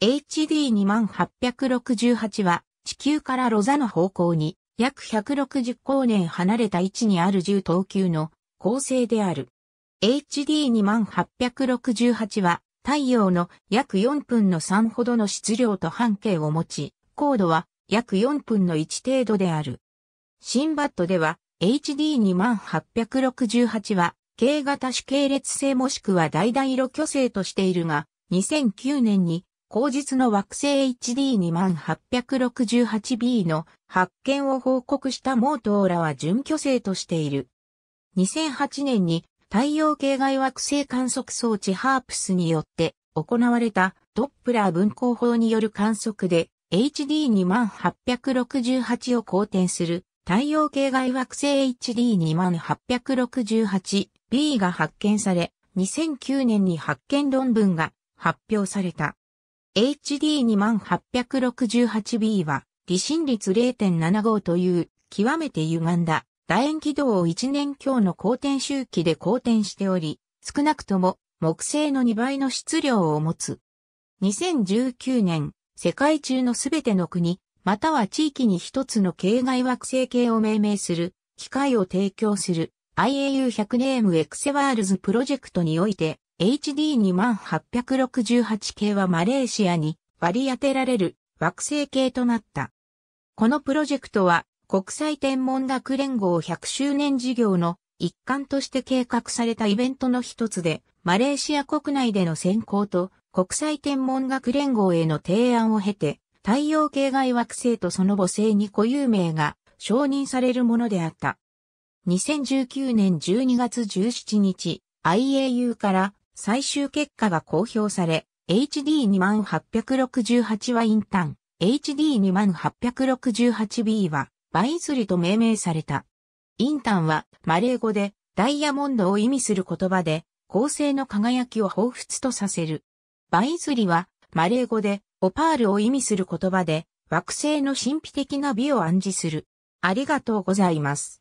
HD2868 は地球からロザの方向に約160光年離れた位置にある10等級の構成である。HD2868 は太陽の約4分の3ほどの質量と半径を持ち、高度は約4分の1程度である。シンバットでは HD2868 は軽型主系列性もしくは大々色巨星としているが、2009年に後日の惑星 HD2868b の発見を報告したモートーラは準拠星としている。2008年に太陽系外惑星観測装置ハープスによって行われたドップラー分光法による観測で HD2868 を公転する太陽系外惑星 HD2868b が発見され2009年に発見論文が発表された。HD2868B は、離心率0.75という、極めて歪んだ、楕円軌道を1年強の公転周期で公転しており、少なくとも、木星の2倍の質量を持つ。2019年、世界中のすべての国、または地域に一つの形外惑星系を命名する、機会を提供する IAU100 ネームエクセワールズプロジェクトにおいて、HD2868 系はマレーシアに割り当てられる惑星系となった。このプロジェクトは国際天文学連合100周年事業の一環として計画されたイベントの一つで、マレーシア国内での選考と国際天文学連合への提案を経て、太陽系外惑星とその母星に固有名が承認されるものであった。2019年12月17日、IAU から最終結果が公表され、HD2868 はインターン、HD2868B はバイズリと命名された。インターンはマレー語でダイヤモンドを意味する言葉で、恒星の輝きを彷彿とさせる。バイズリはマレー語でオパールを意味する言葉で、惑星の神秘的な美を暗示する。ありがとうございます。